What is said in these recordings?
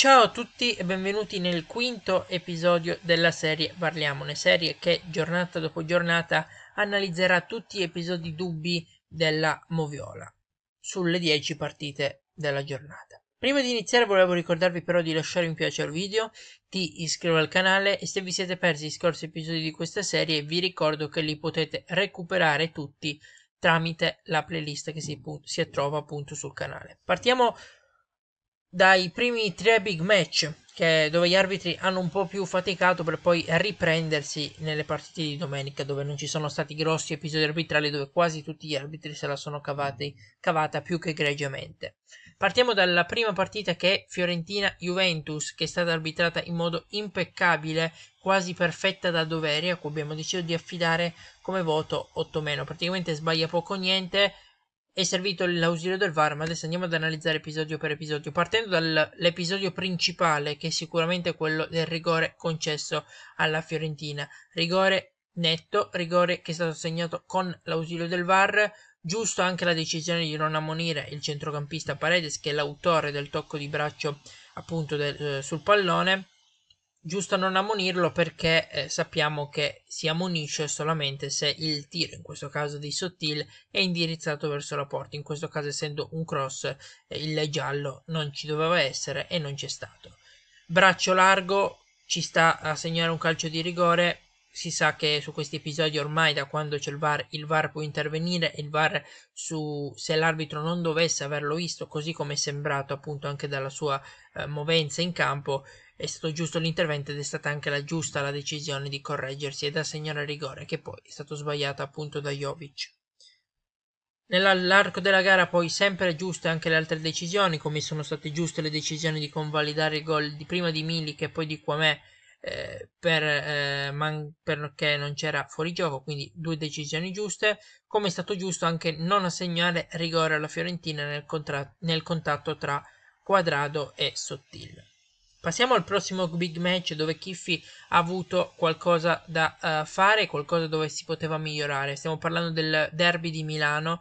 Ciao a tutti e benvenuti nel quinto episodio della serie Parliamone, serie che giornata dopo giornata analizzerà tutti gli episodi dubbi della Moviola sulle 10 partite della giornata. Prima di iniziare volevo ricordarvi però di lasciare un piace al video, di iscrivervi al canale e se vi siete persi gli scorsi episodi di questa serie vi ricordo che li potete recuperare tutti tramite la playlist che si, si trova appunto sul canale. Partiamo dai primi tre big match che, dove gli arbitri hanno un po' più faticato per poi riprendersi nelle partite di domenica dove non ci sono stati grossi episodi arbitrali dove quasi tutti gli arbitri se la sono cavati, cavata più che egregiamente. Partiamo dalla prima partita che è Fiorentina-Juventus che è stata arbitrata in modo impeccabile quasi perfetta da doveri a cui abbiamo deciso di affidare come voto 8 praticamente sbaglia poco niente è servito l'ausilio del VAR, ma adesso andiamo ad analizzare episodio per episodio, partendo dall'episodio principale che è sicuramente quello del rigore concesso alla Fiorentina, rigore netto, rigore che è stato segnato con l'ausilio del VAR, giusto anche la decisione di non ammonire il centrocampista Paredes che è l'autore del tocco di braccio appunto del, eh, sul pallone giusto non ammonirlo perché eh, sappiamo che si ammonisce solamente se il tiro, in questo caso di Sottil, è indirizzato verso la porta. In questo caso, essendo un cross, eh, il giallo non ci doveva essere e non c'è stato. Braccio largo ci sta a segnare un calcio di rigore. Si sa che su questi episodi ormai da quando c'è il VAR, il VAR può intervenire e il VAR su, se l'arbitro non dovesse averlo visto, così come è sembrato appunto anche dalla sua eh, movenza in campo, è stato giusto l'intervento ed è stata anche la giusta la decisione di correggersi ed assegnare rigore, che poi è stato sbagliato appunto da Jovic. Nell'arco della gara poi sempre giuste anche le altre decisioni, come sono state giuste le decisioni di convalidare il gol di prima di Milik e poi di Quamè eh, per, eh, man- perché non c'era fuorigioco, quindi due decisioni giuste, come è stato giusto anche non assegnare rigore alla Fiorentina nel, contra- nel contatto tra Quadrado e Sottile. Passiamo al prossimo big match dove Kiffy ha avuto qualcosa da uh, fare, qualcosa dove si poteva migliorare. Stiamo parlando del derby di Milano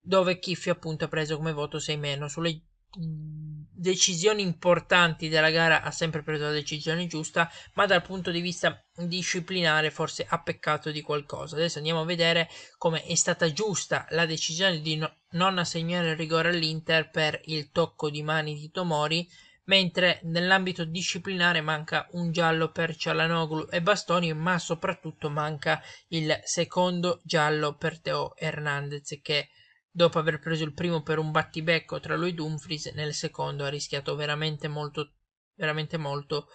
dove Kiffy appunto ha preso come voto 6 meno. Sulle decisioni importanti della gara ha sempre preso la decisione giusta, ma dal punto di vista disciplinare forse ha peccato di qualcosa. Adesso andiamo a vedere come è stata giusta la decisione di no non assegnare il rigore all'Inter per il tocco di mani di Tomori mentre nell'ambito disciplinare manca un giallo per Cialanoglu e Bastoni ma soprattutto manca il secondo giallo per Teo Hernandez che dopo aver preso il primo per un battibecco tra lui e Dumfries nel secondo ha rischiato veramente molto veramente molto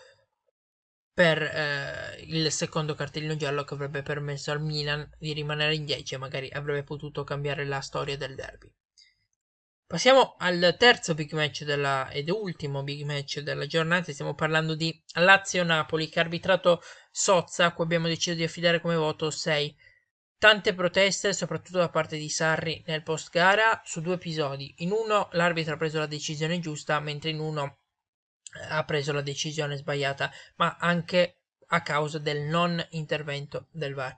per eh, il secondo cartellino giallo che avrebbe permesso al Milan di rimanere in 10 e magari avrebbe potuto cambiare la storia del derby. Passiamo al terzo big match della, ed ultimo big match della giornata. Stiamo parlando di Lazio-Napoli che ha arbitrato Sozza, a cui abbiamo deciso di affidare come voto 6. Tante proteste, soprattutto da parte di Sarri nel post gara, su due episodi. In uno l'arbitro ha preso la decisione giusta, mentre in uno eh, ha preso la decisione sbagliata, ma anche a causa del non intervento del VAR.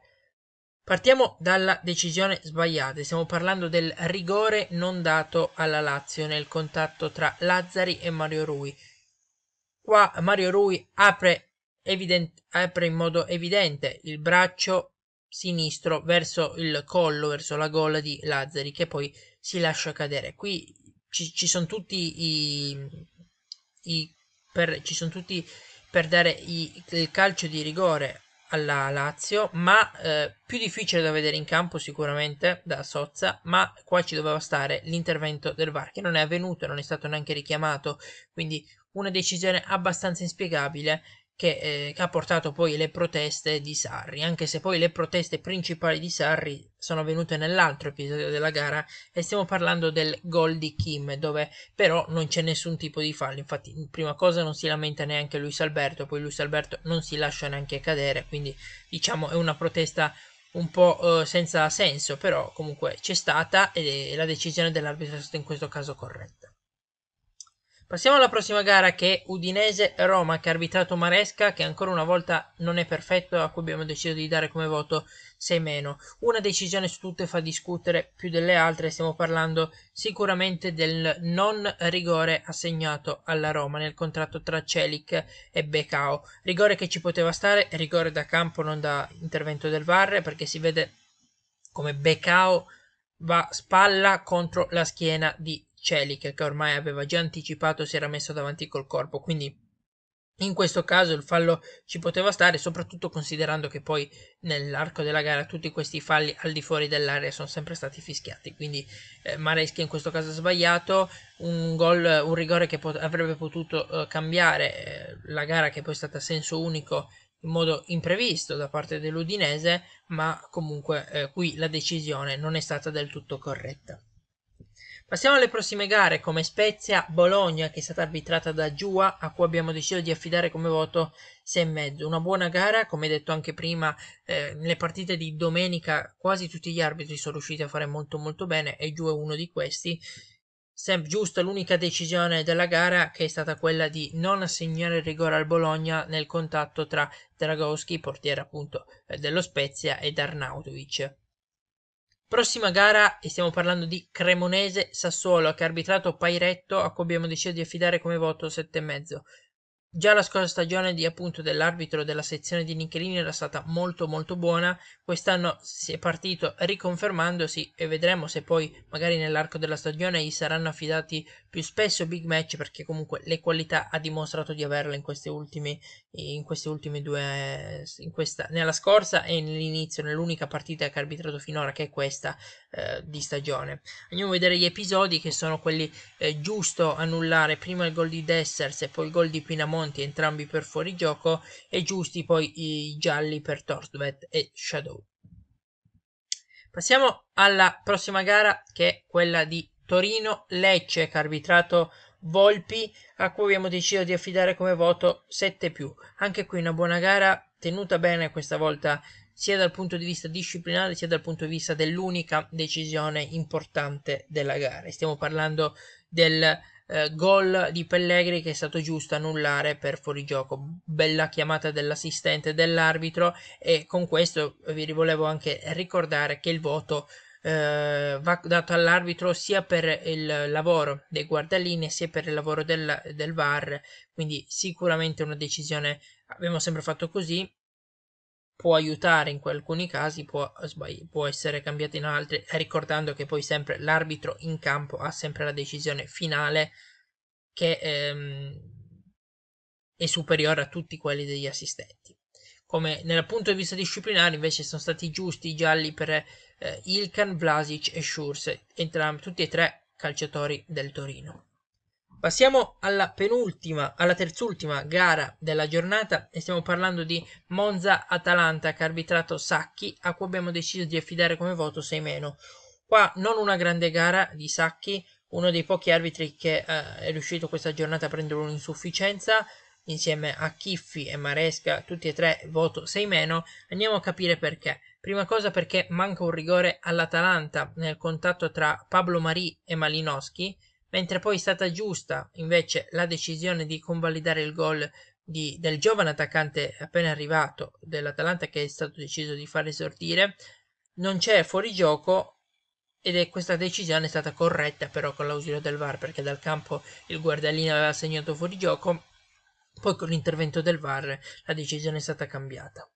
Partiamo dalla decisione sbagliata, stiamo parlando del rigore non dato alla Lazio nel contatto tra Lazzari e Mario Rui. Qua Mario Rui apre, evident- apre in modo evidente il braccio sinistro verso il collo, verso la gola di Lazzari che poi si lascia cadere. Qui ci, ci sono tutti i, i per, ci sono tutti per dare i, il calcio di rigore alla Lazio, ma eh, più difficile da vedere in campo sicuramente da Sozza, ma qua ci doveva stare l'intervento del VAR che non è avvenuto, non è stato neanche richiamato, quindi una decisione abbastanza inspiegabile che, eh, che, ha portato poi le proteste di Sarri, anche se poi le proteste principali di Sarri sono avvenute nell'altro episodio della gara e stiamo parlando del gol di Kim, dove però non c'è nessun tipo di fallo, infatti in prima cosa non si lamenta neanche Luis Alberto, poi Luis Alberto non si lascia neanche cadere, quindi diciamo è una protesta un po' eh, senza senso, però comunque c'è stata e la decisione dell'arbitro è stata in questo caso corretta. Passiamo alla prossima gara che è Udinese-Roma che ha arbitrato Maresca che ancora una volta non è perfetto a cui abbiamo deciso di dare come voto 6 meno. Una decisione su tutte fa discutere più delle altre, stiamo parlando sicuramente del non rigore assegnato alla Roma nel contratto tra Celic e Becao. Rigore che ci poteva stare, rigore da campo non da intervento del VAR perché si vede come Becao va spalla contro la schiena di Celic che ormai aveva già anticipato si era messo davanti col corpo quindi in questo caso il fallo ci poteva stare soprattutto considerando che poi nell'arco della gara tutti questi falli al di fuori dell'area sono sempre stati fischiati quindi eh, Mareschi in questo caso ha sbagliato un gol un rigore che pot- avrebbe potuto eh, cambiare eh, la gara che poi è stata a senso unico in modo imprevisto da parte dell'Udinese ma comunque eh, qui la decisione non è stata del tutto corretta Passiamo alle prossime gare come Spezia-Bologna che è stata arbitrata da Giua a cui abbiamo deciso di affidare come voto 6,5. Una buona gara, come detto anche prima, eh, nelle partite di domenica quasi tutti gli arbitri sono riusciti a fare molto molto bene e Giua è uno di questi. Sempre giusta l'unica decisione della gara che è stata quella di non assegnare il rigore al Bologna nel contatto tra Dragoschi, portiere appunto eh, dello Spezia, ed Arnautovic. Prossima gara e stiamo parlando di Cremonese Sassuolo che ha arbitrato Pairetto a cui abbiamo deciso di affidare come voto e mezzo. Già la scorsa stagione di, appunto, dell'arbitro della sezione di Nichelini era stata molto molto buona, quest'anno si è partito riconfermandosi e vedremo se poi magari nell'arco della stagione gli saranno affidati più spesso big match perché comunque le qualità ha dimostrato di averle in queste ultime, in queste ultime due, in questa, nella scorsa e nell'inizio, nell'unica partita che ha arbitrato finora che è questa eh, di stagione. Andiamo a vedere gli episodi che sono quelli eh, giusto annullare prima il gol di Dessers e poi il gol di Pinamonti, entrambi per fuorigioco, e giusti poi i gialli per Torstvet e Shadow. Passiamo alla prossima gara che è quella di Torino-Lecce che ha arbitrato Volpi a cui abbiamo deciso di affidare come voto 7 più. Anche qui una buona gara tenuta bene questa volta sia dal punto di vista disciplinare sia dal punto di vista dell'unica decisione importante della gara. Stiamo parlando del eh, gol di Pellegrini che è stato giusto annullare per fuorigioco. Bella chiamata dell'assistente dell'arbitro e con questo vi volevo anche ricordare che il voto eh, va dato all'arbitro sia per il lavoro dei guardalini sia per il lavoro del, del VAR, quindi sicuramente una decisione, abbiamo sempre fatto così, può aiutare in alcuni casi, può, può essere cambiato in altri, eh, ricordando che poi sempre l'arbitro in campo ha sempre la decisione finale che ehm, è superiore a tutti quelli degli assistenti. Come dal punto di vista disciplinare invece sono stati giusti i gialli per eh, Ilkan, Vlasic e Schurz, entrambi, tutti e tre calciatori del Torino. Passiamo alla penultima, alla terzultima gara della giornata e stiamo parlando di Monza-Atalanta che ha arbitrato Sacchi a cui abbiamo deciso di affidare come voto 6 meno. Qua non una grande gara di Sacchi, uno dei pochi arbitri che eh, è riuscito questa giornata a prendere un'insufficienza insieme a Chiffi e Maresca, tutti e tre voto 6 meno. Andiamo a capire perché. Prima cosa perché manca un rigore all'Atalanta nel contatto tra Pablo Marì e Malinowski mentre poi è stata giusta invece la decisione di convalidare il gol del giovane attaccante appena arrivato dell'Atalanta che è stato deciso di far esordire non c'è fuorigioco ed è questa decisione è stata corretta però con l'ausilio del VAR perché dal campo il guardalino aveva segnato fuorigioco poi con l'intervento del VAR la decisione è stata cambiata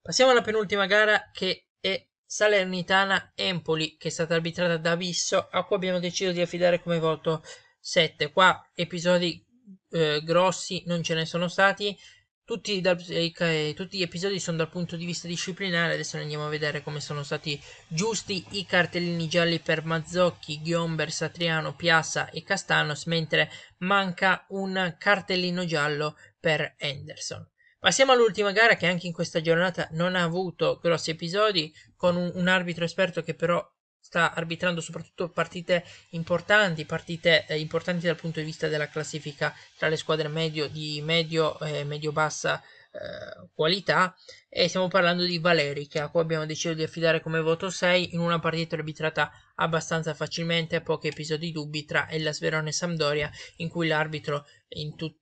passiamo alla penultima gara che è Salernitana-Empoli che è stata arbitrata da Abisso a cui abbiamo deciso di affidare come voto 7 qua episodi eh, grossi non ce ne sono stati tutti, dal, eh, eh tutti, gli episodi sono dal punto di vista disciplinare adesso andiamo a vedere come sono stati giusti i cartellini gialli per Mazzocchi, Ghiomber, Satriano, Piazza e Castanos mentre manca un cartellino giallo per Henderson Passiamo all'ultima gara che anche in questa giornata non ha avuto grossi episodi, con un, un arbitro esperto che però sta arbitrando soprattutto partite importanti, partite eh, importanti dal punto di vista della classifica tra le squadre medio, di medio e eh, medio-bassa eh, qualità e stiamo parlando di Valeri che a cui abbiamo deciso di affidare come voto 6 in una partita arbitrata abbastanza facilmente a pochi episodi di dubbi tra Ellas Verona e Sampdoria in cui l'arbitro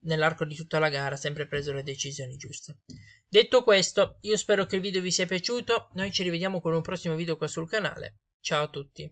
nell'arco di tutta la gara ha sempre preso le decisioni giuste. Detto questo io spero che il video vi sia piaciuto, noi ci rivediamo con un prossimo video qua sul canale, ciao a tutti!